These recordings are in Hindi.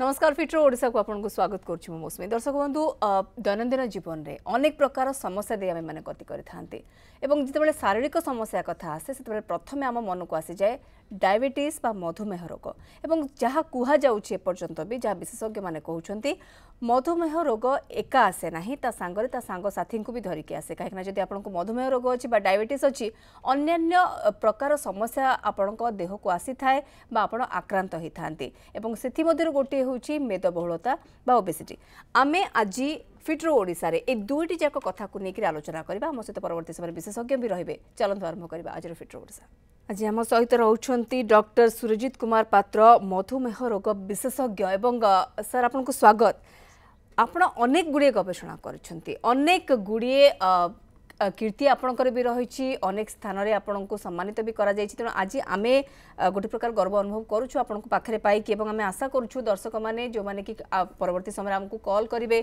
ନମସ୍କାର ଫିଟ୍ରୋ ଓଡ଼ିଶାକୁ ଆପଣଙ୍କୁ ସ୍ୱାଗତ କରୁଛି ମୁଁ ମୌସୁମୀ ଦର୍ଶକ ବନ୍ଧୁ ଦୈନନ୍ଦିନ ଜୀବନରେ ଅନେକ ପ୍ରକାର ସମସ୍ୟା ଦେଇ ଆମେମାନେ ଗତି କରିଥାନ୍ତି ଏବଂ ଯେତେବେଳେ ଶାରୀରିକ ସମସ୍ୟା କଥା ଆସେ ସେତେବେଳେ ପ୍ରଥମେ ଆମ ମନକୁ ଆସିଯାଏ ডায়াবেটিস বা মধুমেহ রোগ এবং যাহা কুহাযাଉଛି এপর্যন্ত বি যা বিশেষজ্ঞମାନେ କହୁଛନ୍ତି ମଧୁମେହ ରୋଗ ଏକା ଆସେ ନାହିଁ ତା ସାଙ୍ଗରେ ତା ସାଙ୍ଗସାଥୀଙ୍କୁ ବି ଧରିକି ଆସେ କାହିଁକିନା ଯଦି ଆପଣଙ୍କୁ ମଧୁମେହ ରୋଗ ଅଛି ବା ଡାଇବେଟିସ୍ ଅଛି ଅନ୍ୟାନ୍ୟ ପ୍ରକାର ସମସ୍ୟା ଆପଣଙ୍କ ଦେହକୁ ଆସିଥାଏ ବା ଆପଣ ଆକ୍ରାନ୍ତ ହୋଇଥାନ୍ତି ଏବଂ ସେଥିମଧ୍ୟରୁ ଗୋଟିଏ ହେଉଛି ମେଦବହୁଳତା ବା ଓବେସିଟି ଆମେ ଆଜି ফিট্রো ওড়িশার এই দুইটি যাক কথা নিয়ে আলোচনা করা আমার সহ পরবর্তী সময় বিশেষজ্ঞ বি রহবে চলতু আরম্ভ করা আজ ফিট্রো ওড়িশা আজ আমার সহ রয়েছেন ডক্টর সুরজিৎ কুমার পাত্র মধুমেহ রোগ বিশেষজ্ঞ এবং স্যার আপনার স্বাগত আপনার অনেক গুড়িয়ে গবেষণা করছেন অনেক গুড়িয়ে কীর্তি আপনার বি রয়েছে অনেক স্থানের আপনার সম্মানিত বি করা যাই তেমন আজ আমি গোটে প্রকার গর্ব অনুভব করছু আপনার পাখে পাইকি এবং আমি আশা করছু দর্শক মানে যে পরবর্তী সময় আমি কল করবে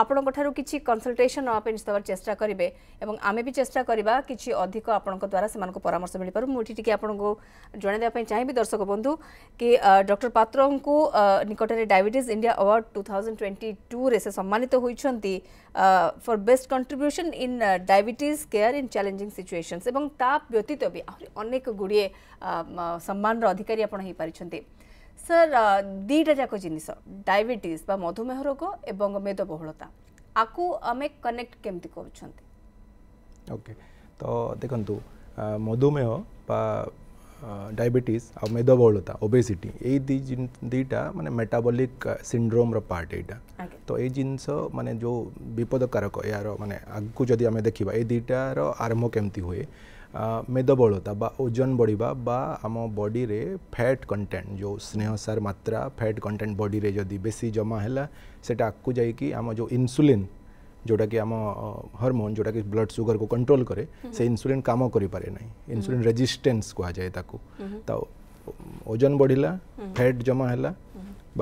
ଆପଣଙ୍କଠାରୁ କିଛି କନସଲଟେସନ୍ ନେବା ପାଇଁ ନିଶ୍ଚିତ ଭାବରେ ଚେଷ୍ଟା କରିବେ ଏବଂ ଆମେ ବି ଚେଷ୍ଟା କରିବା କିଛି ଅଧିକ ଆପଣଙ୍କ ଦ୍ୱାରା ସେମାନଙ୍କୁ ପରାମର୍ଶ ମିଳିପାରୁ ମୁଁ ଏଠି ଟିକେ ଆପଣଙ୍କୁ ଜଣାଇ ଦେବା ପାଇଁ ଚାହିଁବି ଦର୍ଶକ ବନ୍ଧୁ କି ଡକ୍ଟର ପାତ୍ରଙ୍କୁ ନିକଟରେ diabetes India award two thousand twenty ଟୁରେ ସେ ସମ୍ମାନିତ ହୋଇଛନ୍ତି for best contribution in diabetes care in challenging situations ଏବଂ ତା ବ୍ୟତୀତ ବି ଆହୁରି ଅନେକ ଗୁଡ଼ିଏ ସମ୍ମାନର ଅଧିକାରୀ ଆପଣ ହୋଇପାରିଛନ୍ତି सर uh, दीटा जाक जिनस डायबेट मधुमेह रोग एवं मेदबहुलता आपको आम कनेक्ट केमती कर तो देखु uh, मधुमेह डायबेटिस आ बहुता ओबेसीटी ये दुटा मानते मेटाबलिक सिंड्रोम पार्ट यहाँ तो ये जिनस मानने जो विपदकारक यार मानने आगे जदि देखा ये दुईटार आरंभ केमती हुए মেদ বহুলতা বা ওজন বড়া বা আম বডিরে ফ্যাট কন্টেন্ট যে স্নেহসার মাত্রা ফ্যাট কন্টেন্ট বডিরে যদি বেশি জমা হল সেটা আকু যাই আম যে ইনসুলিন जोटा कि आम हर्मोन जोटा कि ब्लड सुगर को कंट्रोल करे से इनसुलिन कम करे ना इनसुलिन रेजिस्टेंस कहुए ताको तो ओजन बढ़ला फैट जमा है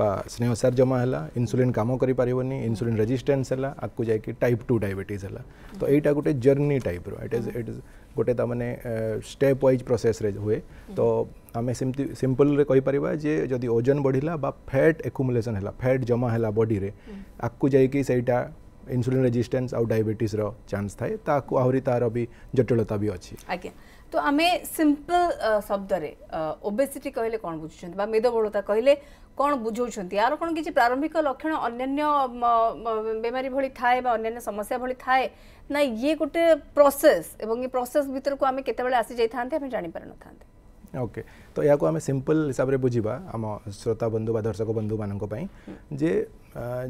स्नेह सार जमा है इनसुलीन कम करसुलीन रेजिटेन्स है आपको जाकि टाइप टू डायबेटिज है तो यहाँ गोटे जर्नी टाइप रट इज इट इज गोटे मैंने स्टेप व्वज प्रोसेस हुए तो आम सिंपल रे कही पार जे जदि ओजन बढ़ला बा फैट एकुमुलेसन है फैट जमा है बडी आपको जाइटा इनसुलीन रेजिटेन्स आउ डायबेटिस चान्स थाए आहरी तार भी जटिलता भी अच्छी तो आम सिंपल शब्द शब्दरे ओबेसीटी कहले कौन बुझुछन्ती बा मेदबहुलता कहले कौन बुझौं यार कौन किसी प्रारंभिक लक्षण अन्न्य बेमारी भाई थाए बा समस्या भाई थाए ना ये गोटे प्रोसेस एवं ये प्रोसेस भितर को आम केते आसी जाई थांते आमे जानि ओके तो यह आम सिंपल हिसाब से बुझा आम श्रोता बंधु दर्शक बंधु मानी हम्म। जे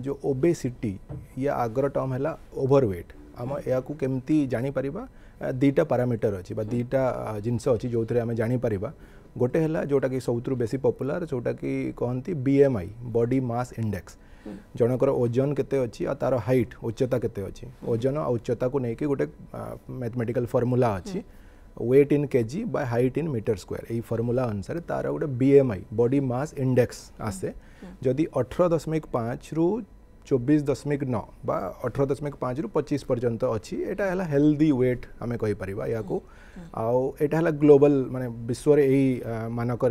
जो ओबेसीटी या आग्र टर्म है ओभरवेट आम या केमती जापरिया दुटा पारामिटर अच्छी दुटा जिन अच्छी जो थे आम जापर गोटे जोटा कि सब बेस पपुलार जोटा कि कहती बी एम आई बडी मस इंडेक्स जनकर ओजन के तार हाइट उच्चता के ओजन आ उच्चता को लेकिन गोटे मैथमेटिकल फर्मूला अच्छी weight in K G by height in metre square यही फर्मूला अनुसार तार गोटे बी एम आई बडी मस इंडेक्स आसे हम्म। जदि अठर दशमिक पाँच रु चौबीस दशमिक नौ बा अठर दशमिक पाँच रु पचीस पर्यंत अच्छी यहाँ है हेल्दी वेट आम कहीपर या आटा है ग्लोबल मानने विश्व यही मानक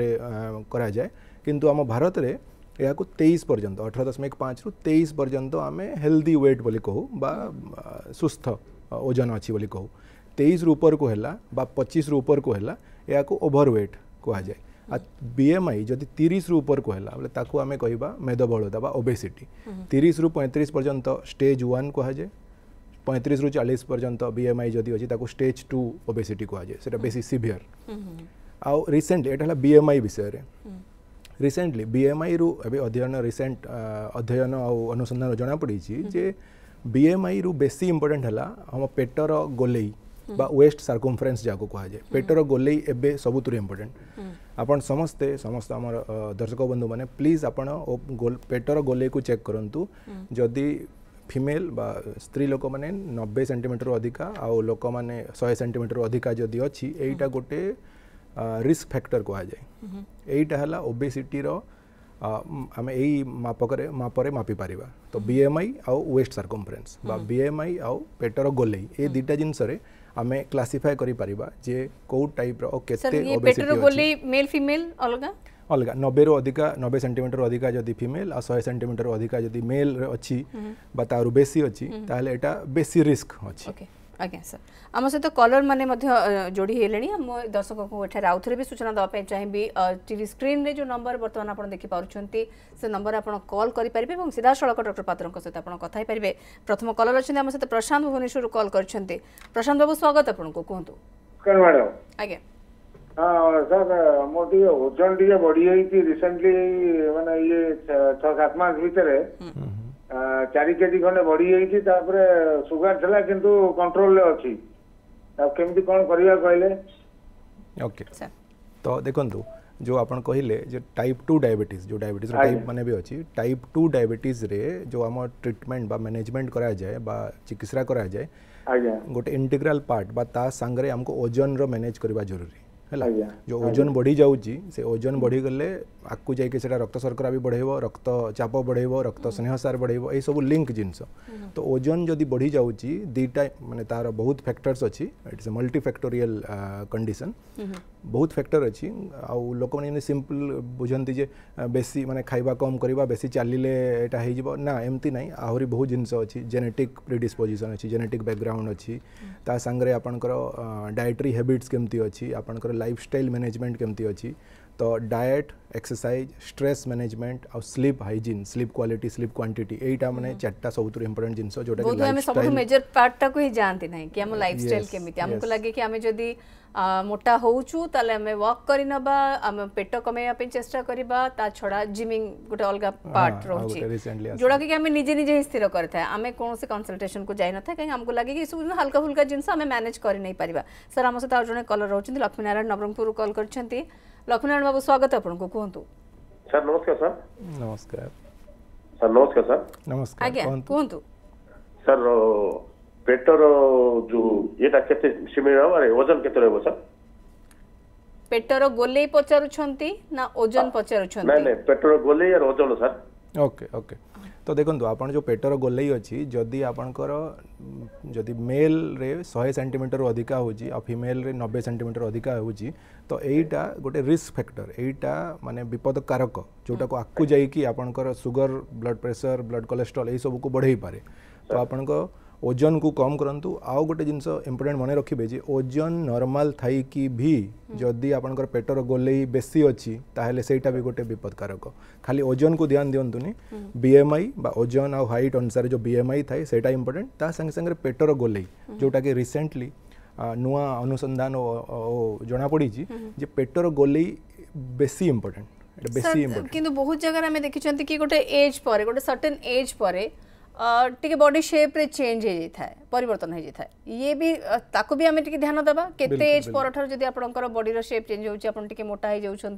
कराए किंतु आम भारत में यह तेईस पर्यंत अठर दशमिक पाँच रु तेईस पर्यंत आम हेल्दी वेट बोली कहू बा सुस्थ ओजन अच्छी कहू तेईस रूपर को है पचीस रूपर को है ओभर वेट जाए বিএমআই যদি তিরিশ রু উপরক হল বলে তাকে আমি কহবা মেদবহুলতা বা ওবেসিটি তিরিশ রু পঁয়ত্রিশ পর্যন্ত স্টেজ ওয়ান কুহযায়ে পঁয়ত্রিশ রু চাশ পর্যন্ত বিএমআই যদি অছি তাকে স্টেজ টু ওবেসিটি কুহযায়ে সেটা বেশি সিভিয়র আউ রিসেন্টলি এটা হল বিএমআই বিষয়ে ରିସେଣ୍ଟଲି ବିଏମ୍ଆଇରୁ ଏବେ ଅଧ୍ୟୟନ ରିସେଣ୍ଟ ଅଧ୍ୟୟନ ଆଉ ଅନୁସନ୍ଧାନରୁ ଜଣାପଡ଼ିଛି ଯେ ବିଏମ୍ଆଇରୁ ବେଶୀ ଇମ୍ପୋର୍ଟାଣ୍ଟ ହେଲା ଆମ ପେଟର ଗୋଲେଇ বা ওয়েস্ট সার্কুমফরেন্স যাকে কুহযায় পেটর গোলেই এবে সবুত ইম্পর্টেন্ট আপন সমস্তে সমস্ত আমার দর্শক বন্ধু মানে প্লিজ আপন পেটর গোলেইকু চেক করতু যদি ফিমেল বা স্ত্রী লোক মানে নবে সেটিমিটর অধিকা আও লোক মানে শহে সেটিমিটর অধিকা যদি অছি এইটা গোটে রিস্ক ফ্যাক্টর কুহযায় এইটা হল ওবেসিটির ଆମେ ଏଇ ମାପକରେ ମାପରେ ମାପିପାରିବା ତ ବି ଏମ୍ ଆଇ ଆଉ ୱେଷ୍ଟ ସର୍କମ୍ଫରେନ୍ସ ବା ବି ଏମ୍ ଆଇ ଆଉ ପେଟର ଗୋଲେଇ ଏ ଦୁଇଟା ଜିନିଷରେ आम क्लासीफाए कर कौ टाइप मेल फिमेल अलग अलग नबे अधिका नबे सेमिटर अधिका जब फिमेल आ शहे सेमिटर अधिका जब मेल अच्छी हम्म। तार बेसी अच्छी हम्म। तेल एटा बेसी रिस्क अच्छी okay. ଆଜ୍ଞା ସାର୍ ଆମ ସହିତ କଲର୍ ମାନେ ମଧ୍ୟ ଯୋଡ଼ି ହେଲେଣି ମୁଁ ଦର୍ଶକଙ୍କୁ ଏଠାରେ ଆଉ ଥରେ ବି ସୂଚନା ଦେବା ପାଇଁ ଚାହିଁବି ଟିଭି ସ୍କ୍ରିନ୍ରେ ଯେଉଁ ନମ୍ବର ବର୍ତ୍ତମାନ ଆପଣ ଦେଖିପାରୁଛନ୍ତି ସେ ନମ୍ବରରେ ଆପଣ କଲ୍ କରିପାରିବେ ଏବଂ ସିଧାସଳଖ ଡକ୍ଟର ପାତ୍ରଙ୍କ ସହିତ ଆପଣ କଥା ହେଇପାରିବେ ପ୍ରଥମ କଲର୍ ଅଛନ୍ତି ଆମ ସହିତ ପ୍ରଶାନ୍ତ ଭୁବନେଶ୍ୱରରୁ କଲ୍ କରିଛନ୍ତି ପ୍ରଶାନ୍ତ ବାବୁ ସ୍ୱାଗତ ଆପଣଙ୍କୁ କୁହନ୍ତୁ ଆଜ୍ଞା ହଁ ସାର୍ ମୋର ଟିକେ ଓଜନ ଟିକେ ବଢିଯାଇଛି ରିସେଣ୍ଟଲି ମାନେ ଇଏ ଛଅ ସାତ ମାସ ଭିତରେ चार के जी खंडे बढ़ी जाइए सुगार थी कि कंट्रोल अच्छी कौन कर तो देखो जो आप कहले टाइप टू डायबेट जो डायबेट टाइप मैंने भी अच्छी टाइप टू डायबेटिस जो आम ट्रिटमेंट बा मैनेजमेंट करा जाए बा चिकित्सा करा जाए गोटे इंटीग्रल पार्ट बा सांगरे हमको ओजन रो मैनेज करवा जरूरी ହେଲା ଯେଉଁ ଓଜନ ବଢ଼ିଯାଉଛି ସେ ଓଜନ ବଢ଼ିଗଲେ ଆଗକୁ ଯାଇକି ସେଇଟା ରକ୍ତ ଶର୍କରା ବି ବଢ଼େଇବ ରକ୍ତ ଚାପ ବଢ଼େଇବ ରକ୍ତ ସ୍ନେହସାର ବଢ଼େଇବ ଏସବୁ ଲିଙ୍କ ଜିନିଷ ତ ଓଜନ ଯଦି ବଢ଼ିଯାଉଛି ଦୁଇଟା ମାନେ ତାର ବହୁତ ଫ୍ୟାକ୍ଟର୍ସ ଅଛି ଇଟ୍ସ ମଲ୍ଟିଫ୍ୟାକ୍ଟୋରିଆଲ କଣ୍ଡିସନ୍ ବହୁତ ଫ୍ୟାକ୍ଟର ଅଛି ଆଉ ଲୋକମାନେ ଯେମିତି ସିମ୍ପଲ ବୁଝନ୍ତି ଯେ ବେଶୀ ମାନେ ଖାଇବା କମ୍ କରିବା ବେଶୀ ଚାଲିଲେ ଏଇଟା ହେଇଯିବ ନା ଏମିତି ନାହିଁ ଆହୁରି ବହୁତ ଜିନିଷ ଅଛି ଜେନେଟିକ୍ ପ୍ରିଡିସ୍ପୋଜିସନ୍ ଅଛି ଜେନେଟିକ୍ ବ୍ୟାକଗ୍ରାଉଣ୍ଡ ଅଛି ତା ସାଙ୍ଗରେ ଆପଣଙ୍କର ଡାଏଟ୍ରି ହ୍ୟାବିଟ୍ସ କେମିତି ଅଛି ଆପଣଙ୍କର ଲାଇଫ୍ ଷ୍ଟାଇଲ୍ ମ୍ୟାନେଜମେଣ୍ଟ କେମିତି ଅଛି तो डाएट एक्सरसाइज स्ट्रेस मैनेजमेंट और sleep hygiene sleep quality sleep quantity एटा माने हम्म। चारटा सबुतु इंपोर्टेंट जिंस जोटा कि लाइफ सबुतु मेजर पार्ट टा को ही जानते नहीं कि हम लाइफस्टाइल के मिते हमको लगे कि हमें जदी मोटा होउछु तले हमें वॉक करि नबा हम पेट कमेया पे चेष्टा करबा ता छोड़ा जिमिंग गुटे अलग पार्ट रहउछि जोड़ा कि हमें निजे निजे स्थिर करथाय हमें कोन से कंसल्टेशन को जाय न था कहीं हमको लगे कि सब हल्का फुल्का जिंस हमें मैनेज करि नहीं परिबा सर हमसे ता तो जने कॉलर रहउछि लक्ष्मी नारायण नवरंगपुर कॉल करछंती ଲକ୍ଷ୍ମୀନାରାୟଣ ବାବୁ ସ୍ୱାଗତ ଆପଣଙ୍କୁ କୁହନ୍ତୁ ସାର୍ ନମସ୍କାର ସାର୍ ନମସ୍କାର ସାର୍ ନମସ୍କାର ସାର୍ ନମସ୍କାର ଆଜ୍ଞା କୁହନ୍ତୁ ସାର୍ ପେଟର ଯୋଉ ଏଟା କେତେ ସିମିର ଓଜନ କେତେ ରହିବ ସାର୍ ପେଟର ଗୋଲେଇ ପଚାରୁଛନ୍ତି ନା ଓଜନ ପଚାରୁଛନ୍ତି ନାଇଁ ନାଇଁ ପେଟର ଗୋଲେଇ ଆଉ ଓଜନ ସାର୍ ଓକେ ଓକେ ତ ଦେଖନ୍ତୁ ଆପଣ ଯେଉଁ ପେଟର ଗୋଲେଇ ଅଛି ଯଦି ଆପଣଙ୍କର ଯଦି ମେଲ୍ରେ ଶହେ ସେଣ୍ଟିମିଟର ଅଧିକା ହେଉଛି ଆଉ ଫିମେଲ୍ରେ ନବେ ସେଣ୍ଟିମିଟର ଅଧିକା ହେଉଛି तो यहीटा गोटे रिस्क फैक्टर यहीटा मानने विपदकारक जोटा को आगे जापर sugar blood pressure blood cholesterol यू को बढ़े पारे तो आप ओजन को कम करूँ आउ गोटे जिनस इम्पोर्टेन्ट मन रखिए ओजन नर्माल थी कि भी जदि आप पेटर गोल बेसी अच्छी से गोटे विपदकारक खाली ओजन को ध्यान दिंतनी बीएमआई ओजन आउ हाइट अनुसार जो बीएमआई थाए से इम्पोर्टाट ता सांगे सांगे पेटर गोल जोटा कि रिसेंटली ନୂଆ ଅନୁସନ୍ଧାନ ଓ ଜଣାପଡ଼ିଛି ଯେ ପେଟର ଗୋଲେଇ ବେଶୀ ଇମ୍ପୋର୍ଟାଣ୍ଟ এটা বেশি ইম্পর্টেন্ট কিন্তু বহুত জায়গায় আমি দেখিছন্তি কি গোটে এজ পরে গোটে সার্টেন এজ পরে টিকে বডি সেপ্রে চেঞ্জ হয়ে যাই পরিবর্তন হয়ে যাই ইয়ে বি তাকে বি আমি টিকে ধ্যান দেবা কেতে এজ পরঠার যদি আপনার বডির সেপ চেঞ্জ হচ্ছে আপনার টিকে মোটা হয়ে যাচ্ছেন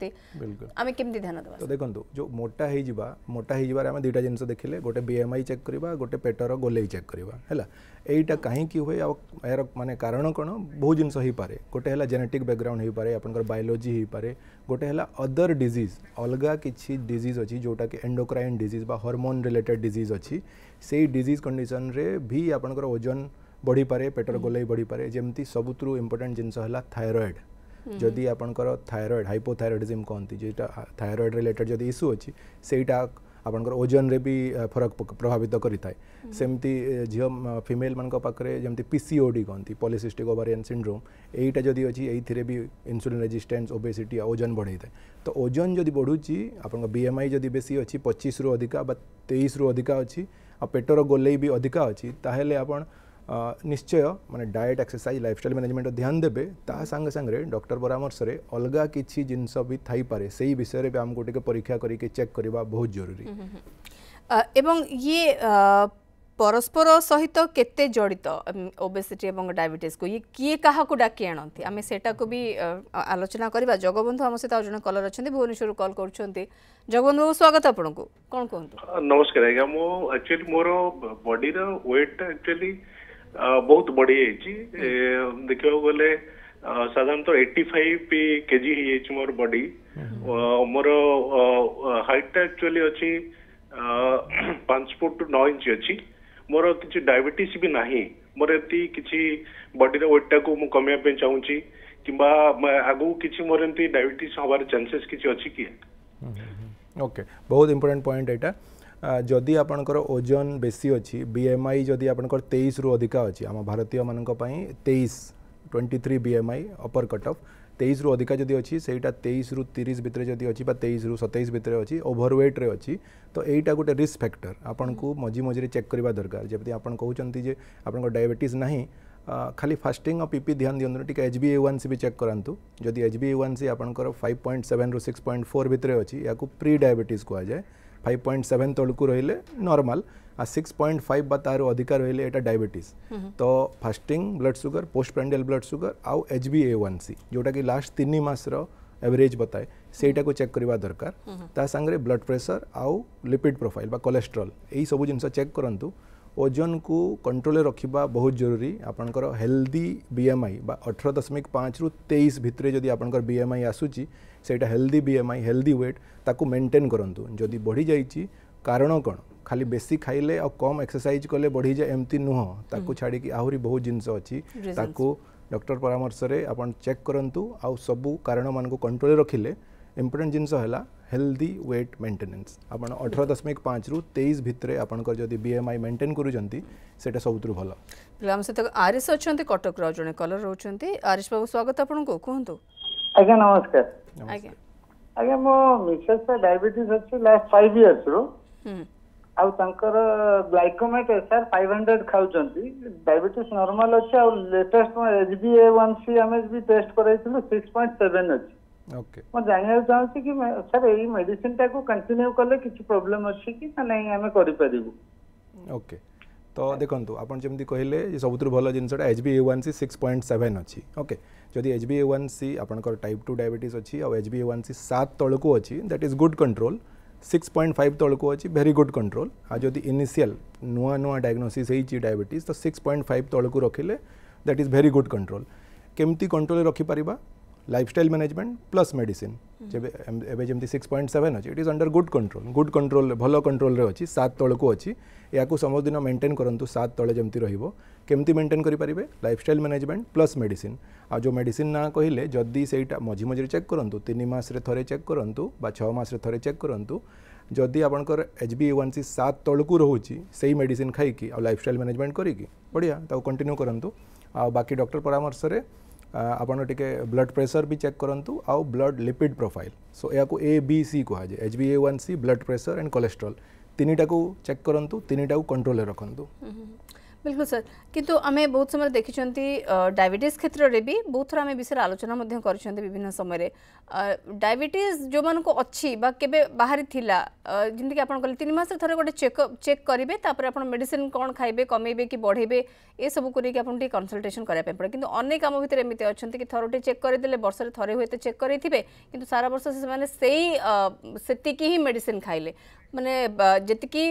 আমি কেমতি ধ্যান দেবা তো দেখুন যে মোটা হয়ে যা মোটা হয়ে যাবার আমি দুইটা জিনিস দেখলে গোটে বিএমআই চেক করা গোটে পেটর গোলেই চেক করা হল এইটা কী হুয়ে আর মানে কারণ কোণ বহু জিনিস হয়ে পড়ে গোটে হল জেনেটিক ব্যাকগ্রাউন্ড হয়ে পড়ে আপনার বায়োলোজি হয়ে পড়ে গোটে হল অদর ডিজিজ অলগা কিছু ডিজিজ অছি যেটা কি এন্ডোক্রাইন ডিজিজ বা হরমোন রিলেটেড ডিজিজ অছি সেই ডিজিজ কন্ডিশনরে ভি আপনার ওজন বড়িপারে পেটর গোলাই বড়িপারে যেমতি সবুথু ইম্পর্টাট জিনিস হল থাইরয়েড যদি আপনার থাইরয়েড হাইপোথাইরয়েডিজম কহতি যেটা থাইরয়েড রিলেটেড যদি ইস্যু অছি সেইটা আপনার ওজনরে বি ফরক প্রভাবিত করে থাকে সেমতি ঝিও ফিমেল মান পাখে যেমন পিসিওডি কহতি পলিসিস্টিক ওভারিয়ান সিন্ড্রোম এইটা যদি অছি এইথিরে বি ইনসুলিন রেজিষ্টান্স ওবেসিটি ওজন বড়াই থাকে তো ওজন যদি বড়ুচি আপনার বিএমআই যদি বেশি অছি পঁচিশ রু অধিকা বা তেইশ রু অধিকা অছি आ पेटर गोल भी अधिका अच्छी तेल आप निश्चय मैंने डाएट एक्सरसाइज लाइफस्टाइल मैनेजमेंट ध्यान देते सांगे सांगे डक्टर परामर्श में अलग किसी जिनस भी थपे से ही विषय भी आमको परीक्षा करके चेक करवा बहुत जरूरी ये পরস্পর সহিত কেতে জড়িত ওবেসিটি এবং ডায়াবেটিস ডায়াবেটিসকে ইয়ে কিয়ে কাহাকু ডাকি আনন্তি আমি সেটাকু বি আলোচনা করিবা জগবন্ধু আমার সাথে জন কলর আছেন ভুবনেশ্বর কল করছেন জগবন্ধু বাবু স্বাগত আপনার কোন কোন নমস্কার আজ্ঞা মো একচুয়ালি মোর বডির ওয়েটটা বহুত বড়ি ବଢିଯାଇଛି ଦେଖିବାକୁ ଗଲେ সাধারণত ଏଟି ଫାଇଭ କେଜି ହେଇଯାଇଛି মোর বডি মোর ହାଇଟଟା ଆକ୍ଚୁଆଲି ଅଛି ପାଞ୍ଚ ফুট ନଅ ইঞ্চি ଅଛି ମୋର କିଛି ଡାଇବେଟିସ୍ ବି ନାହିଁ ମୋର ଏମିତି କିଛି ବଡିର ୱେଟଟାକୁ ମୁଁ କମେଇବା ପାଇଁ ଚାହୁଁଛି କିମ୍ବା ଆଗକୁ କିଛି ମୋର ଏମିତି ଡାଇବେଟିସ୍ ହବାର ଚାନ୍ସେସ୍ କିଛି ଅଛି କି ଓକେ ବହୁତ ଇମ୍ପୋର୍ଟାଣ୍ଟ ପଏଣ୍ଟ ଏଇଟା ଯଦି ଆପଣଙ୍କର ଓଜନ ବେଶୀ ଅଛି ବିଏମ୍ଆଇ ଯଦି ଆପଣଙ୍କର ତେଇଶରୁ ଅଧିକା ଅଛି ଆମ ଭାରତୀୟମାନଙ୍କ ପାଇଁ ତେଇଶ twenty three B M I upper cut off ତେଇଶରୁ ଅଧିକା ଯଦି ଅଛି ସେଇଟା ତେଇଶରୁ ତିରିଶ ଭିତରେ ଯଦି ଅଛି ବା ତେଇଶରୁ ସତେଇଶ ଭିତରେ ଅଛି ଓଭର ୱେଟ୍ରେ ଅଛି ତ ଏଇଟା ଗୋଟେ ରିସ୍କ ଫ୍ୟାକ୍ଟର ଆପଣଙ୍କୁ ମଝି ମଝିରେ ଚେକ୍ କରିବା ଦରକାର ଯେମିତି ଆପଣ କହୁଛନ୍ତି ଯେ ଆପଣଙ୍କ ଡାଇବେଟିସ୍ ନାହିଁ ଖାଲି ଫାଷ୍ଟିଂ ଆଉ ପିପି ଧ୍ୟାନ ଦିଅନ୍ତୁନି ଟିକେ H B A one C ବି ଚେକ୍ କରାନ୍ତୁ ଯଦି H B A one C ଆପଣଙ୍କର ଫାଇଭ୍ ପଏଣ୍ଟ ସେଭେନ୍ରୁ ସିକ୍ସ ପଏଣ୍ଟ ଫୋର୍ ଭିତରେ ଅଛି ଏହାକୁ ପ୍ରି ଡାଇବେଟିସ୍ କୁହାଯାଏ ଫାଇଭ୍ ପଏଣ୍ଟ ସେଭେନ୍ ତଳକୁ ରହିଲେ ନର୍ମାଲ୍ आ सिक्स पॉइंट फाइव बा तार अधिकार रही है डायबेट तो fasting blood sugar post prandial blood sugar आउ H B A one C जोटा कि लास्ट तीन मसर एवरेज बताए सेटा को चेक करवा दरकार ब्लड हम्म। प्रेसर आउ लिपिड प्रोफाइल बा कोलेस्ट्रॉल यही सब जिन चेक करूँ ओजन को कंट्रोल रखा बहुत जरूरी आपणकर हेल्दी बीएमआई बा अठर दशमिक पाँच रु तेईस भितर जब आप बीएमआई आसूँ सेल्दी बीएमआई हेल्दी व्वेट ताक मेन्टेन करूँ जदि बढ़ी जाइए କାରଣ କ'ଣ ଖାଲି ବେଶୀ ଖାଇଲେ ଆଉ କମ୍ ଏକ୍ସରସାଇଜ୍ କଲେ ବଢ଼ିଯାଏ ଏମିତି ନୁହଁ ତାକୁ ଛାଡ଼ିକି ଆହୁରି ବହୁତ ଜିନିଷ ଅଛି ତାକୁ ଡକ୍ଟର ପରାମର୍ଶରେ ଆପଣ ଚେକ୍ କରନ୍ତୁ ଆଉ ସବୁ କାରଣମାନଙ୍କୁ କଣ୍ଟ୍ରୋଲରେ ରଖିଲେ ଇମ୍ପୋର୍ଟାଣ୍ଟ ଜିନିଷ ହେଲା ହେଲ୍ଦି ୱେଟ୍ ମେଣ୍ଟେନାନ୍ସ ଆପଣ ଅଠର ଦଶମିକ ପାଞ୍ଚରୁ ତେଇଶ ଭିତରେ ଆପଣଙ୍କର ଯଦି ବି ଏମ୍ ଆଇ ମେଣ୍ଟେନ୍ କରୁଛନ୍ତି ସେଇଟା ସବୁଥିରୁ ଭଲ ଆମ ସହିତ ଆରିଶ ଅଛନ୍ତି କଟକର ଆଉ ଜଣେ କଲର ରହୁଛନ୍ତି ଆରିଶ ବାବୁ ସ୍ୱାଗତ ଆପଣଙ୍କୁ କୁହନ୍ତୁ ଆଜ୍ଞା ନମସ୍କାର ଆଜ୍ଞା ଆଜ୍ଞା ମୋ ମିସେସ୍ ଡାଇବେଟିସ୍ ଅଛି ଲାଷ୍ଟ ଫାଇଭ୍ ଇୟର୍ସରୁ ଆଉ ତାଙ୍କର ଗ୍ଲାଇକୋମେଟ୍ ଏସ୍ଆର୍ ଫାଇଭ୍ ହଣ୍ଡ୍ରେଡ୍ ଖାଉଛନ୍ତି ଡାଇବେଟିସ୍ ନର୍ମାଲ୍ ଅଛି ଆଉ latest H B A one C ଆମେ ବି ଟେଷ୍ଟ କରାଇଥିଲୁ ସିକ୍ସ ପଏଣ୍ଟ ସେଭେନ୍ ଅଛି ମୁଁ ଜାଣିବାକୁ ଚାହୁଁଛି କି ସାର୍ ଏଇ ମେଡିସିନଟାକୁ କଣ୍ଟିନ୍ୟୁ କଲେ କିଛି ପ୍ରୋବ୍ଲେମ୍ ଅଛି କି ନା ନାହିଁ ଆମେ କରିପାରିବୁ ଓକେ ତ ଦେଖନ୍ତୁ ଆପଣ ଯେମିତି କହିଲେ ଯେ ସବୁଥିରୁ ଭଲ ଜିନିଷଟା H B A one C six point seven ଅଛି ଓକେ ଯଦି H B A one C ଆପଣଙ୍କର ଟାଇପ୍ ଟୁ ଡାଇବେଟିସ୍ ଅଛି ଆଉ H B A one C ସାତ ତଳକୁ ଅଛି that is good control six point five तौकू अच्छी भेरी गुड कंट्रोल आ जदि इनिशियल नुआ नुआ डायग्नोसीस डायबिटीज तो सिक्स पॉइंट फाइव तौकू रखिले that is very good control केमती कंट्रोल रखिपर lifestyle management plus medicine ଯେବେ ଏବେ ଯେମିତି ସିକ୍ସ ପଏଣ୍ଟ ସେଭେନ୍ ଅଛି it is under good control good control ଭଲ କଣ୍ଟ୍ରୋଲ୍ରେ ଅଛି ସାତ ତଳକୁ ଅଛି ଏହାକୁ ସବୁଦିନ ମେଣ୍ଟେନ୍ କରନ୍ତୁ ସାତ ତଳେ ଯେମିତି ରହିବ କେମିତି ମେଣ୍ଟେନ୍ କରିପାରିବେ ଲାଇଫଷ୍ଟାଇଲ୍ ମ୍ୟାନେଜମେଣ୍ଟ ପ୍ଲସ୍ ମେଡ଼ିସିନ୍ ଆଉ ଯେଉଁ ମେଡ଼ିସିନ୍ ନାଁ କହିଲେ ଯଦି ସେଇଟା ମଝି ମଝିରେ ଚେକ୍ କରନ୍ତୁ ତିନି ମାସରେ ଥରେ ଚେକ୍ କରନ୍ତୁ ବା ଛଅ ମାସରେ ଥରେ ଚେକ୍ କରନ୍ତୁ ଯଦି ଆପଣଙ୍କର ଏଚ୍ ବି ୱାନ୍ ସି ସାତ ତଳକୁ ରହୁଛି ସେଇ ମେଡ଼ିସିନ୍ ଖାଇକି ଆଉ ଲାଇଫଷ୍ଟାଇଲ୍ ମ୍ୟାନେଜମେଣ୍ଟ କରିକି ବଢ଼ିଆ ତାକୁ କଣ୍ଟିନ୍ୟୁ କରନ୍ତୁ ଆଉ ବାକି ଡକ୍ଟର ପରାମର୍ଶରେ ଆପଣ ଟିକେ ବ୍ଲଡ୍ ପ୍ରେସର୍ ବି ଚେକ୍ କରନ୍ତୁ ଆଉ ବ୍ଲଡ୍ ଲିପିଡ୍ ପ୍ରୋଫାଇଲ୍ ସୋ ଏହାକୁ ଏ ବି ସି କୁହାଯାଏ H B A one C blood pressure and cholesterol ତିନିଟାକୁ ଚେକ୍ କରନ୍ତୁ ତିନିଟାକୁ କଣ୍ଟ୍ରୋଲରେ ରଖନ୍ତୁ बिल्कुल सर किंतु आम बहुत समय देखी डायबिटीज क्षेत्र में भी बहुत थर आम विषय आलोचना कर समय डायबिटीज जो मान अच्छी के बाहरी जमीक आप तीन मस थे गोटे चेकअप चेक करेंगे आप मेडिसीन कौन खाइबे कमेबे कि बढ़े ये सब को कनसल्टेसन आपको पड़े कि अनेक आम भितर एमती अच्छा कि थरटे चेक करदे वर्ष थे हूँ तो चेक करेंगे कि सारा वर्ष से से ही मेडिसीन खाइले মানে যেতিকি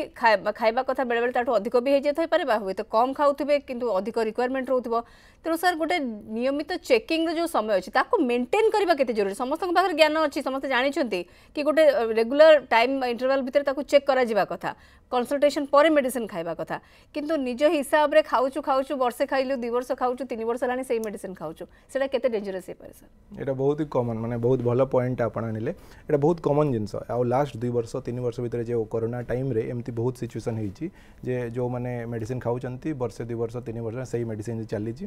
খাইবা কথা বেড়ে তাঠু অধিক বি হয়ে যাই পারে বা হুয়েত কম খাওথিবে কিন্তু অধিক রিকোয়ারমেন্ট রহুথিব তেণু স্যার গোটে নিয়মিত চেকিংর যে সময় অছি তাকে মেনটেন করা কেতে জরুরি সমস্ত পাখে জ্ঞান অছি সমস্ত জাঁচান কি গোটে রেগুলার টাইম ইন্টরভাল ভিতরে তাকে চেক করা কথা কনসলটেসন পরে মেডিসিন খাইবা কথা কিন্তু নিজ হিসাবরে খাওছু খাওছু বর্ষে খাইলু দুই বর্ষ খাওছু তিন বর্ষ হলানি সেই মেডিসিন খাওছু সেটা কেতে ডেঞ্জরস হইপারে স্যার এটা বহুত কমন মানে বহুত ভাল পয়েন্ট আপন নিলে এটা বহুত কমন জিনিস আউ লাস্ট দুই বর্ষ তিন বর্ষ ভিতরে যে করোনা টাইমরে এমতি বহুত সিচুয়েসন হয়েছি যে যে মেডিসিন খাওছেন বর্ষে দুই বর্ষ তিন বর্ষ সেই মেডিসিন চালিছি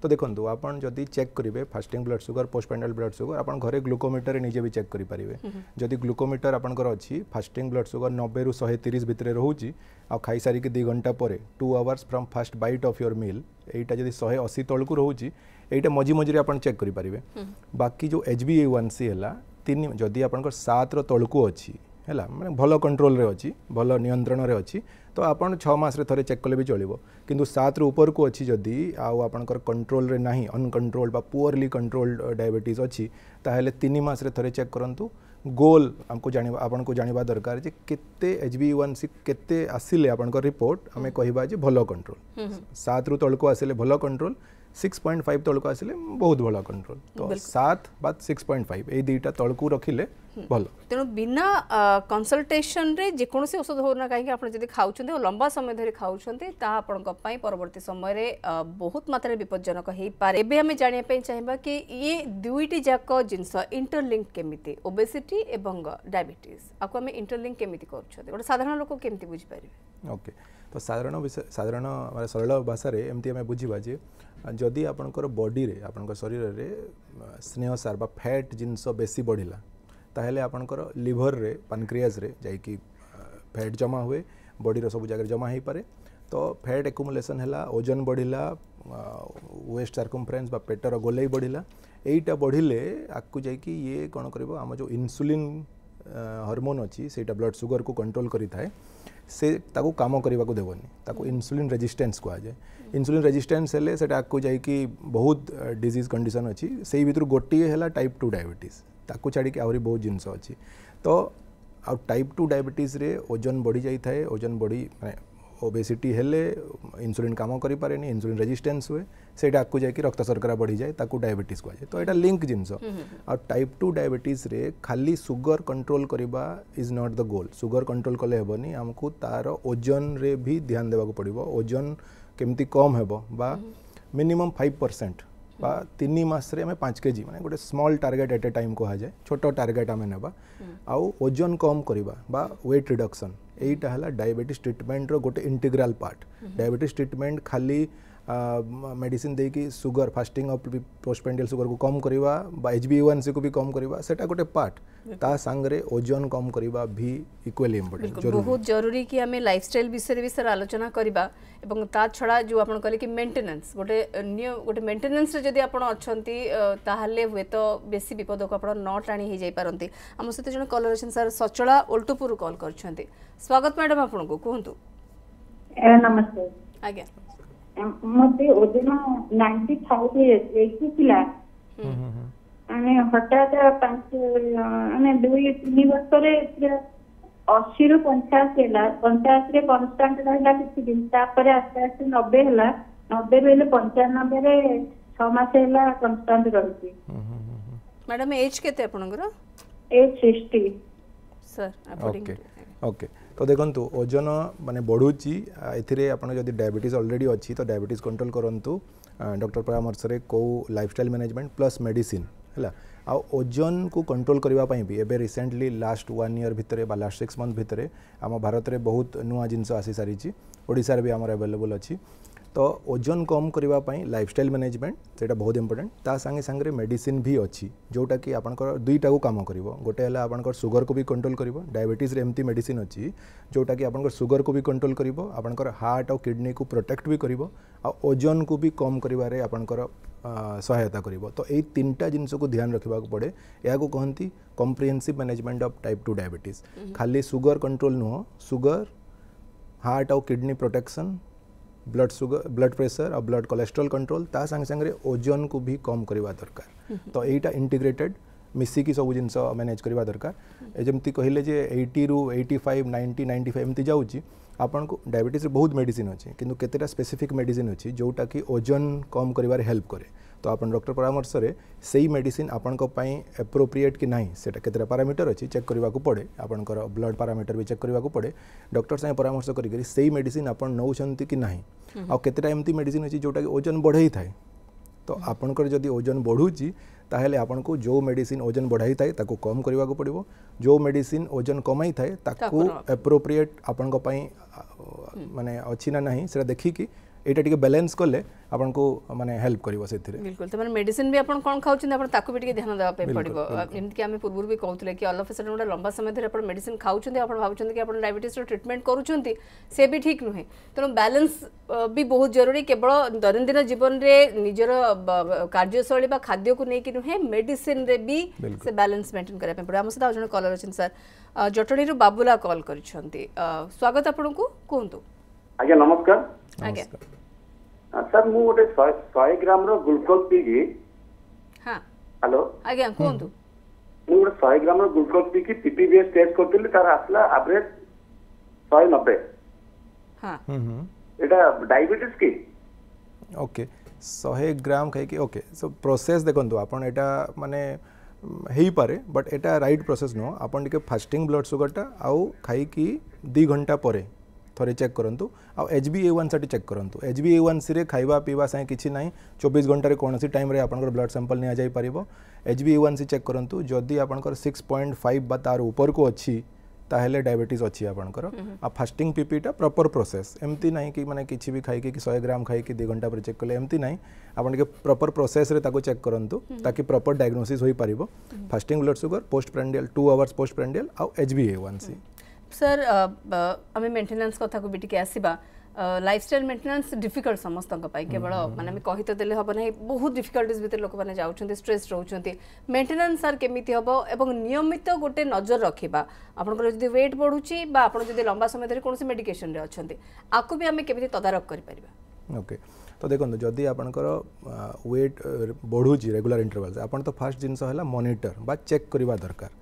তো দেখন্তু আপন যদি চেক করিবে fasting blood sugar postprandial blood sugar আপন ঘরে গ্লুকোমিটার নিজে বি চেক করি পারিবে যদি গ্লুকোমিটার আপনকৰ অছি ফাস্টিং ব্লড সুগার 90 রু 130 ভিতরে রহুচি ଆଉ ଖାଇସାରିକି ଦୁଇ ଘଣ୍ଟା ପରେ two hours from first bite of your meal ଏଇଟା ଯଦି ଶହେ ଅଶୀ ତଳକୁ ରହୁଛି ଏଇଟା ମଝି ମଝିରେ ଆପଣ ଚେକ୍ କରିପାରିବେ ବାକି ଯେଉଁ ଏଚ୍ ବି ୱାନ୍ ସି ହେଲା ତିନି ଯଦି ଆପଣଙ୍କର ସାତର ତଳକୁ ଅଛି ହେଲା ମାନେ ଭଲ କଣ୍ଟ୍ରୋଲରେ ଅଛି ଭଲ ନିୟନ୍ତ୍ରଣରେ ଅଛି ତ ଆପଣ ଛଅ ମାସରେ ଥରେ ଚେକ୍ କଲେ ବି ଚଳିବ କିନ୍ତୁ ସାତରୁ ଉପରକୁ ଅଛି ଯଦି ଆଉ ଆପଣଙ୍କର କଣ୍ଟ୍ରୋଲରେ ନାହିଁ ଅନକଣ୍ଟ୍ରୋଲ୍ଡ ବା ପୁଅରଲି କଣ୍ଟ୍ରୋଲ୍ଡ ଡାଇବେଟିସ୍ ଅଛି ତାହେଲେ ତିନି ମାସରେ ଥରେ ଚେକ୍ କରନ୍ତୁ ଗୋଲ୍ ଆମକୁ ଜାଣିବା ଆପଣଙ୍କୁ ଜାଣିବା ଦରକାର ଯେ କେତେ ଏଚ୍ ବି ୱାନ୍ ସି କେତେ ଆସିଲେ ଆପଣଙ୍କ ରିପୋର୍ଟ ଆମେ କହିବା ଯେ ଭଲ କଣ୍ଟ୍ରୋଲ ସାତରୁ ତଳକୁ ଆସିଲେ ଭଲ କଣ୍ଟ୍ରୋଲ सिक्स पॉइंट फाइव तौक आसिले बहुत भल कंट्रोल तो सात बा सिक्स पॉइंट फाइव ये दुईटा तौक रखिले हम्म। तेणु बिना कनसल्टेसन जेकोसी औषध हो कहीं आप लंबा समय धरी खाऊँ परवर्त समय बहुत मात्र विपज्जनक हो पाए आम जानापी चाहिए कि ये दुईटी जाक जिनस इंटरलिंक केमी ओबेसीटी और डायबिटीज आपको आम इंटरलिंक केमी करुँचे साधारण लोक केमी बुझीपर ओके तो साधारण साधारण सरल भाषा एमती आम जदि आपणकर बडी आप शरीर में स्नेह सार फैट जिनस बेसी बढ़ला तेल आपणकर लिभर में पानक्रियाज जा फैट जमा हुए बडी सब जगह जमा हो पाए तो फैट एकुमुलेसन है ओजन बढ़ला वेस्ट सारकमफ्रेन्स पेटर गोल बढ़ला यहीटा बढ़ले आपको जाकि ये कौन कर आम जो इनसुलीन हरमोन अच्छी से ब्लड सुगर को कंट्रोल करें से कम करने को देवनी इनसुलीन रेजिस्टेन्स कहुए इनसुलीन से हेल्लेटाक जाकि बहुत डिजीज कंडीशन अच्छी से भितर गोटे है टाइप टू डायबेटिस्क छाड़ी आहरी बहुत जिनस अच्छी तो आ टाइप टू डायबेटिस्रे ओजन बढ़ी जाए था ओजन बढ़ी मैं ओबेसीटी हेले इनसुलीन काम करे इनसुलीन रेजिस्टेंस हुए सेटा आपको जाए रक्त सर्करा बढ़ी जाए ताकू डायबिटीज कहुए तो यहाँ लिंक जिनस टाइप टू डायबिटीज़ खाली सुगर कंट्रोल करने is not the goal sugar control कले हेनी आमको तार ओजन रे भी ध्यान देवाक पड़ ओजन କେମିତି କମ୍ ହେବ ବା ମିନିମମ୍ ଫାଇଭ୍ ପରସେଣ୍ଟ ବା ତିନି ମାସରେ ଆମେ ପାଞ୍ଚ କେଜି ମାନେ ଗୋଟେ small target at a time କୁହାଯାଏ ଛୋଟ ଟାର୍ଗେଟ୍ ଆମେ ନେବା ଆଉ ଓଜନ କମ୍ କରିବା ବା ୱେଟ୍ ରିଡକ୍ସନ୍ ଏଇଟା ହେଲା ଡାଇବେଟିସ୍ ଟ୍ରିଟମେଣ୍ଟର ଗୋଟେ ଇଣ୍ଟିଗ୍ରାଲ୍ ପାର୍ଟ ଡାଇବେଟିସ୍ ଟ୍ରିଟମେଣ୍ଟ ଖାଲି मेडिसीन देकी sugar fasting of postprandial sugar को कम करवा एच बी वन सी को भी कम करवा सेटा गोटे पार्ट ता सांगरे ओजन कम करवा भी इक्वली इंपोर्टेंट बहुत जरूरी कि आम लाइफस्टाइल विषय भी सर आलोचना करवा এবং তা ছড়া যে আপনার কলে কি মেন্টেনান্স গোটে গোটে মেন্টেনান্সরে যদি আপনার অনেক তাহলে হুয়েত বেশি বিপদক আপনার ন টাণি হয়ে যাই পারতে আমার সহ জন কলর অনেক স্যার সচলা ওল্টপুর কল করছেন স্বাগত ম্যাডাম আপনার কুহতু নমস্তে আজ্ঞা ମତେ ଓଜନ ନାଇଣ୍ଟି ଫାଇଭ ହେଇଥିଲା ମାନେ ହଠାତ୍ ପାଞ୍ଚ ମାନେ ଦୁଇ ତିନି ବର୍ଷରେ ଅଶୀରୁ ପଞ୍ଚାଅଶୀ ହେଲା ପଞ୍ଚାଅଶୀରେ କନଷ୍ଟାଣ୍ଟ ରହିଲା କିଛି ଦିନ ତାପରେ ଆସ୍ତେ ଆସ୍ତେ ନବେ ହେଲା ନବେରୁ ହେଲେ ପଞ୍ଚାନବେରେ ଛଅ ମାସ ହେଲା କନଷ୍ଟାଣ୍ଟ ରହିଛି ମ୍ୟାଡାମ ଏଜ୍ କେତେ ଆପଣଙ୍କର age sixty sir okay okay তো দেখন্তু ওজন মানে বড়ুচি এথিরে আপনার যদি ডায়াবেটিস অলরেডি অছি তো ডায়াবেটিস কন্ট্রোল করন্তু ডক্টর পরামর্শে কেউ লাইফস্টাইল ম্যানেজমেন্ট প্লস মেডিসিন ହେଲା ଆଉ ଓଜନକୁ କଣ୍ଟ୍ରୋଲ କରିବା ପାଇଁ ବି ଏବେ ରିସେଣ୍ଟଲି ଲାଷ୍ଟ ୱାନ୍ ଇୟର୍ ଭିତରେ ବା ଲାଷ୍ଟ ସିକ୍ସ ମନ୍ଥ ଭିତରେ ଆମ ଭାରତରେ ବହୁତ ନୂଆ ଜିନିଷ ଆସିସାରିଛି ଓଡ଼ିଶାରେ ବି ଆମର ଆଭେଲେବୁଲ୍ ଅଛି ତ ଓଜନ କମ୍ କରିବା ପାଇଁ ଲାଇଫଷ୍ଟାଇଲ୍ ମ୍ୟାନେଜମେଣ୍ଟ ସେଇଟା ବହୁତ ଇମ୍ପୋର୍ଟାଣ୍ଟ ତା ସାଙ୍ଗେ ସାଙ୍ଗରେ ମେଡ଼ିସିନ୍ ବି ଅଛି ଯେଉଁଟାକି ଆପଣଙ୍କର ଦୁଇଟାକୁ କାମ କରିବ ଗୋଟେ ହେଲା ଆପଣଙ୍କର ସୁଗରକୁ ବି କଣ୍ଟ୍ରୋଲ କରିବ ଡାଇବେଟିସ୍ରେ ଏମିତି ମେଡ଼ିସିନ୍ ଅଛି ଯେଉଁଟାକି ଆପଣଙ୍କର ସୁଗରକୁ ବି କଣ୍ଟ୍ରୋଲ କରିବ ଆପଣଙ୍କର ହାର୍ଟ ଆଉ କିଡ଼ନୀକୁ ପ୍ରୋଟେକ୍ଟ ବି କରିବ ଆଉ ଓଜନକୁ ବି କମ୍ କରିବାରେ ଆପଣଙ୍କର ସହାୟତା କରିବ ତ ଏଇ ତିନିଟା ଜିନିଷକୁ ଧ୍ୟାନ ରଖିବାକୁ ପଡ଼େ ଏହାକୁ କହନ୍ତି comprehensive management of type two diabetes ଖାଲି ସୁଗର କଣ୍ଟ୍ରୋଲ ନୁହଁ ସୁଗର ହାର୍ଟ ଆଉ kidney protection blood sugar blood pressure और ब्लड कोलेस्ट्रोल कंट्रोल ता सांगे सांगे ओजन को भी कम करने दरकार हम्म। तो यहाँ इंटीग्रेटेड मिसिकी सब जिन मैनेज करवा दरकार हम्म। जमी कहले एट्टी रू फाइव नाइंटी नाइंटी फाइव एमती जाऊँच आपन बहुत मेडिसीन अच्छे कितने स्पेसीफिक मेडिसीन अच्छी जोटा कि ओजन कम करेल्प कै तो आप डक्टर परामर्श से मेडिसीन आपंपाई एप्रोप्रिएट कि ना से पारामिटर अच्छी चेक करने को पड़े आपंकर ब्लड पारामिटर भी चेक करने को पड़े डक्टर सागे परामर्श कर मेडिसीन आप नौ कि ना आतेटा एमती मेडिसीन अच्छी जोटा कि ओजन बढ़े थाए तो आपंकर ओजन बढ़ूची ताहले आपको जो मेडिसिन ओजन बढ़ाई थाए कम करने को पड़ो जो मेडिसिन ओजन कमाई थाए्रोप्रिएट आपण मानने अच्छी ना ना से देखिकी एटा टिके बैलेंस करले आपन को हेल्प करबो बिल्कुल त माने मेडिसिन भी आपन कोन खाउछन आपन भी ध्यान देबा पे पडिबो एमत कि भी कहतले कि ऑल ऑफ अ लंबा समय धरे आपन मेडिसिन खाउछन आपन कि आपन डायबिटीज रो ट्रीटमेंट भी ठीक नहि त बैलेंस भी बहुत जरूरी केवल दैनन्दिन जीवन में निजरो कार्यशैली खाद्य को नै कि नहि भी से बैलेंस मेंटेन करे पे पडिबो हम सदा जने कॉलर छन सर जटणी रो बाबूला कॉल स्वागत आपन को कोन नमस्कार ସାର୍ ମୁଁ ଗୋଟେ ଶହେ ଗ୍ରାମର ଗ୍ଲୁକୋଜ୍ ପିଇକି ହ୍ୟାଲୋ ଆଜ୍ଞା କୁହନ୍ତୁ ମୁଁ ଗୋଟେ ଶହେ ଗ୍ରାମର ଗ୍ଲୁକୋଜ୍ ପିଇକି ପିପିବିଏସ୍ ଟେଷ୍ଟ କରିଥିଲି ତାର ଆସିଲା ଆଭରେଜ୍ ଶହେ ନବେ ଏଇଟା ଡାଇବେଟିସ୍ କି ଓକେ ଶହେ ଗ୍ରାମ ଖାଇକି ଓକେ ସୋ ପ୍ରୋସେସ୍ ଦେଖନ୍ତୁ ଆପଣ ଏଇଟା ମାନେ ହେଇପାରେ ବଟ୍ ଏଇଟା ରାଇଟ୍ ପ୍ରୋସେସ୍ ନୁହଁ ଆପଣ ଟିକେ ଫାଷ୍ଟିଂ ବ୍ଲଡ୍ ସୁଗରଟା ଆଉ ଖାଇକି ଦୁଇ ଘଣ୍ଟା ପରେ थे चेक करूँ आउ H B A one C check करूँ H B A one C खावा पीवा साए किसी ना चौबीस घंटे कौन सी टाइम आपर ब्लड सांपल निपर H B A one C check करूँ जदि आप सिक्स पॉइंट फाइव बा तार ऊपर को अच्छी ताहले डायबिटीज अच्छी आपंकर फास्टिंग पीपीटा प्रॉपर प्रोसेस एमती नहीं कि मैंने किसी भी खाई कि शहे ग्राम खाई दुई घंटा पर चेक कले एमती ना आपके प्रॉपर प्रोसेस चेक करूँ ताकि प्रॉपर डायग्नोसिस हो पार fasting blood sugar post prandial two hours post prandial आउ H B A one C sir আমি মেন্টেনান্স কথাকু বি টিকে আসিবা লাইফস্টাইল মেন্টেনান্স ডিফিকল্ট সমস্তଙ୍କ ପାଇଁ କେବଳ ମାନେ ଆମେ କହି ତ ଦେଲେ ହେବ ନାହିଁ ବହୁତ ଡିଫିକଲ୍ଟିଜ୍ ଭିତରେ ଲୋକମାନେ ଯାଉଛନ୍ତି ଷ୍ଟ୍ରେସ୍ ରହୁଛନ୍ତି ମେଣ୍ଟେନାନ୍ସ ସାର୍ କେମିତି ହେବ ଏବଂ ନିୟମିତ ଗୋଟେ ନଜର ରଖିବା ଆପଣଙ୍କର ଯଦି ୱେଟ୍ ବଢ଼ୁଛି ବା ଆପଣ ଯଦି ଲମ୍ବା ସମୟ ଧରି କୌଣସି ମେଡିକେସନ୍ରେ ଅଛନ୍ତି ଆକୁ ବି ଆମେ କେମିତି ତଦାରଖ କରିପାରିବା ଓକେ ତ ଦେଖନ୍ତୁ ଯଦି ଆପଣଙ୍କର ୱେଟ୍ ବଢ଼ୁଛି ରେଗୁଲାର ଇଣ୍ଟରଭାଲ୍ ଆପଣ ତ ଫାର୍ଷ୍ଟ ଜିନିଷ ହେଲା ମନିଟର ବା ଚେକ୍ କରିବା ଦରକାର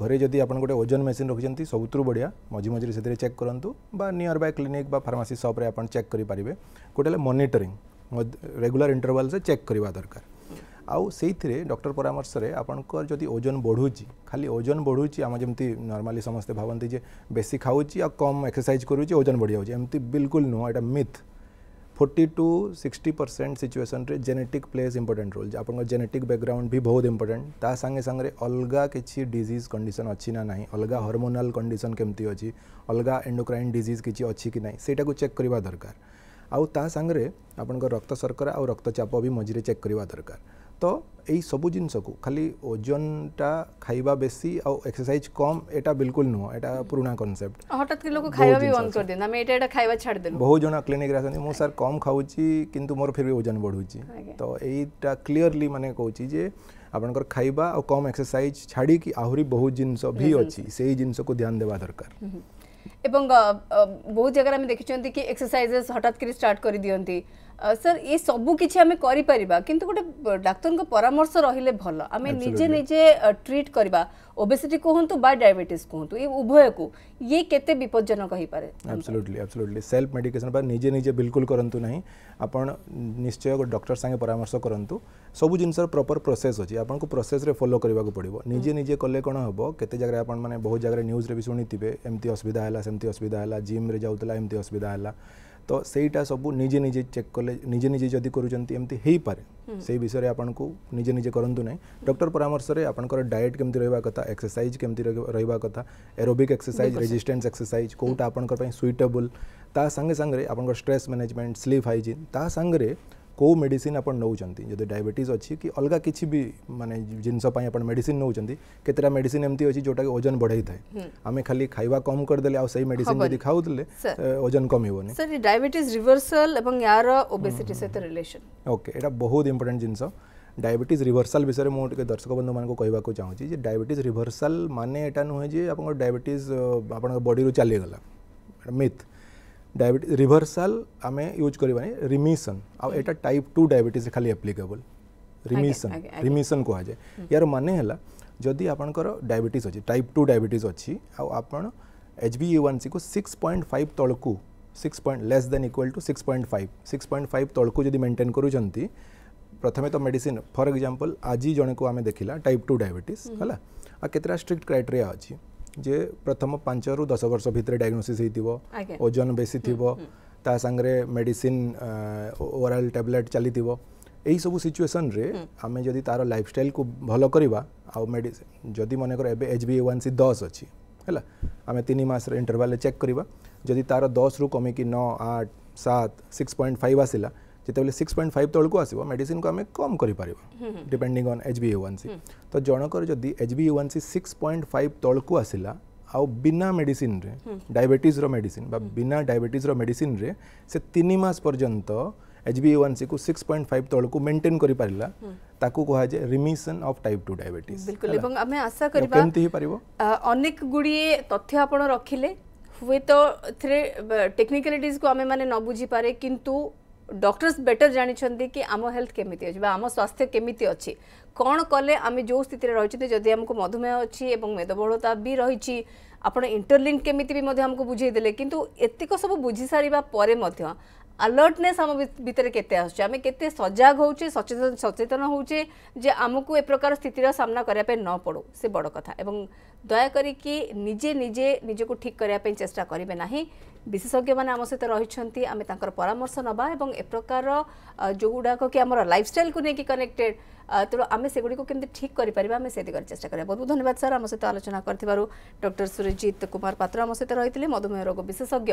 ঘরে যদি আপনার গোটে ওজন মেসিন রাখছেন সবুতর বড়িয়া মঝি মঝি সেটি চেক করতু বা নিয়র বাই ক্লিনিক বা ফার্মাসি সপ্রে আপনার চেক করে পারে গোটে হলে মনিটরিং ରେଗୁଲାର ଇଣ୍ଟରଭାଲ୍ସରେ ଚେକ୍ କରିବା ଦରକାର ଆଉ ସେଇଥିରେ ଡକ୍ଟର ପରାମର୍ଶରେ ଆପଣଙ୍କର ଯଦି ଓଜନ ବଢ଼ୁଛି ଖାଲି ଓଜନ ବଢ଼ୁଛି ଆମେ ଯେମିତି ନର୍ମାଲି ସମସ୍ତେ ଭାବନ୍ତି ଯେ ବେଶୀ ଖାଉଛି ଆଉ କମ୍ ଏକ୍ସରସାଇଜ୍ କରୁଛି ଓଜନ ବଢ଼ିଯାଉଛି ଏମିତି ବିଲକୁଲ ନୁହଁ ଏଇଟା myth forty two sixty percent situation genetic plays important role आप जेनेटिक बैकग्राउंड भी बहुत इम्पोर्टां ता सागे अलग किसी डीज कंडीशन अच्छी ना ना अलग हर्मोनाल कंडीशन केमती अच्छी अलग एंडोक्राइन डिज किसी अच्छी कि ना से चेक करवा दरकार आउ ता आपण रक्त शर्करा आ रक्तचाप भी मझीरे चेक करवा दरकार त यही सब जिनस को खाली ओजन टा खाइबा बेसी आ एक्सरसाइज कम एटा बिल्कुल नो एटा पुराना कांसेप्ट हटत के लोग खाइबा भी बंद कर दे ना मैं एटा एटा खाइबा छाड़ देलु बहुत जना क्लिनिक रासन मो सर कम खाऊ छी किंतु मोर फिर भी ओजन बढ़ु छी तो एटा क्लियरली माने कहू छी जे अपन कर खाइबा और कम एक्सरसाइज छाड़ी की आहुरी बहुत जिनस भी अछि सेही जिनस को ध्यान देबा दरकार एवं बहुत जगह हम देखि छें कि एक्सरसाइजेस हटत के स्टार्ट कर दियंती सर ये सब किसी कि कर डाक्तर परामर्श रही भल आम निजे निजे ट्रिट करवा ओबेसीटी कहतु बा डायबेट कहतु ये उभय को ये के सेल्फ मेडिकेसन निजे निजे बिल्कुल करूँ ना आप निश्चय डक्टर सागे परामर्श कर सब जिन प्रपर प्रोसेस अच्छी आपको प्रोसेस फलो करवाक पड़ो निजे निजे कले कौन हम कत जगह आपने बहुत जगह न्यूज़ भी शुणी थे असुविधा है एमती असुविधा है जिम्रे जाऊला एमती असुविधा है तो से सब निजे निजे चेक कले निजे निजे जदि करपे से विषय आपको निजे निजे करूँ डक्टर परामर्श से आपंकर डायट के रहा एक्सरसाइज केमी रहा कथ एरोबिक एक्सरसाइज रेजिटेन्स एक्सरसाइज कौटा आप सुइटेबुल सांगे सांगे आप स्ट्रेस मैनेजमेंट स्लीप हाइजिन तांगे कौ मेडिसीन आप नौकरी डायबेट अच्छी कि अलग किसी भी मानते जिनसपाई मेडिसीन नौकरा मेडिसीन एमती अच्छी जोटा कि ओजन बढ़ाई था आम खाली खावा कम करदे आई मेड खाऊ ओजन कम रिवर्सल ओके बहुत इंपोर्टाट जिन डायबेट रिभर्सल विषय में दर्शक बंधु मानक कहक चाहूँगी डायबेट रिभर्सल मानने नुहे आप डायबेट आप बडी चलीगला मिथ डायबेट रिभर्साल आम यूज करवानी रिमिशन आटा टाइप टू डायबिटीज खाली एप्लिकेबल रिमिशन रिमिशन कह जाए hmm. यार मान है जदि आपर डायबिटीज अच्छी टाइप टू डायबिटीज अच्छी आप H B A one C को सिक्स पॉइंट फाइव तौक six point less than equal to six point five six point five तौक जब मेन्टेन करुँच प्रथम तो मेडिसीन फर एक्जामपल आज जन को आम देखा टाइप टू डायबिटीज है आ स्ट्रिक्ट क्राइटेरिया अच्छी जे प्रथम पांच रु दस वर्ष भितर डायग्नोसिस ओजन बेसी थी तांगे मेडिसीन ओराल टैबलेट चली थ यही सब सिचुएसन आम जब तार लाइफ स्टाइल को भल करवा आदि मनकर एच बी ओन सी दस अच्छी है आम तीन मस इंटरवाल चेक करवा जदि तार दस रु कमिकी नौ आठ सात सिक्स पॉइंट फाइव आसला ଯେତେବେଳେ ସିକ୍ସ ପଏଣ୍ଟ ଫାଇଭ୍ ତଳକୁ ଆସିବ ମେଡ଼ିସିନକୁ ଆମେ କମ୍ କରିପାରିବା depending on H B A one C ତ ଜଣଙ୍କର ଯଦି H B A one C six point five ତଳକୁ ଆସିଲା ଆଉ ବିନା ମେଡ଼ିସିନରେ ଡାଇବେଟିସ୍ର ମେଡ଼ିସିନ ବା ବିନା ଡାଇବେଟିସ୍ର ମେଡ଼ିସିନରେ ସେ ତିନି ମାସ ପର୍ଯ୍ୟନ୍ତ एच बी वन सी को सिक्स पॉइंट फाइव तौक मेन्टेन कर पारा ताकू कहुए remission of type two diabetes बिल्कुल एवं आम आशा करबा केमति हे परबो अनेक गुड़िए तथ्य आपण रखिले हुए तो टेक्निकलिटीज को आम मैंने न बुझी पारे किंतु ডক্টর্স বেটর জাঁচান কি আম হেলথ কেমিতি অছি বা আম স্বাস্থ্য কেমিতি অছি কোণ কলে আমি যে স্থিতি রয়েছে যদি আমি মধুমেহ অছি এবং মেদবহুলতা বি রয়েছে আপনার ইন্টরলিঙ্ক কেমিতি বি আমাকে বুঝাই দেলে কিন্তু এতক সব বুঝি সারা পরে আলর্টনেস আম ভিতরে কেতে আসছে আমি কেতে সজাগ হচ্ছে সচেতন সচেতন হচ্ছে যে আমি এ প্রকার স্থিতির সামনা করা ন পড়ু সে বড় কথা এবং দয়া করি নিজে নিজে নিজকে ঠিক করা চেষ্টা করবে না ବିଶେଷଜ୍ଞମାନେ ଆମ ସହିତ ରହିଛନ୍ତି ଆମେ ତାଙ୍କର ପରାମର୍ଶ ନେବା ଏବଂ ଏ ପ୍ରକାର ଯେଉଁଗୁଡ଼ାକ କି ଆମର ଲାଇଫଷ୍ଟାଇଲ୍କୁ ନେଇକି କନେକ୍ଟେଡ୍ ତେଣୁ ଆମେ ସେଗୁଡ଼ିକୁ କେମିତି ଠିକ୍ କରିପାରିବା ଆମେ ସେ ଦିଗରେ ଚେଷ୍ଟା କରିବା ବହୁତ ବହୁତ ଧନ୍ୟବାଦ ସାର୍ ଆମ ସହିତ ଆଲୋଚନା କରିଥିବାରୁ ଡକ୍ଟର ସୁରଜିତ କୁମାର ପାତ୍ର ଆମ ସହିତ ରହିଥିଲେ ମଧୁମେହ ରୋଗ ବିଶେଷଜ୍ଞ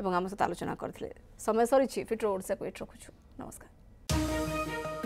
ଏବଂ ଆମ ସହିତ ଆଲୋଚନା କରିଥିଲେ ସମୟ ସରିଛି ଫିଟ୍ର ଓଡ଼ିଶାକୁ ଏଠି ରଖୁଛୁ ନମସ୍କାର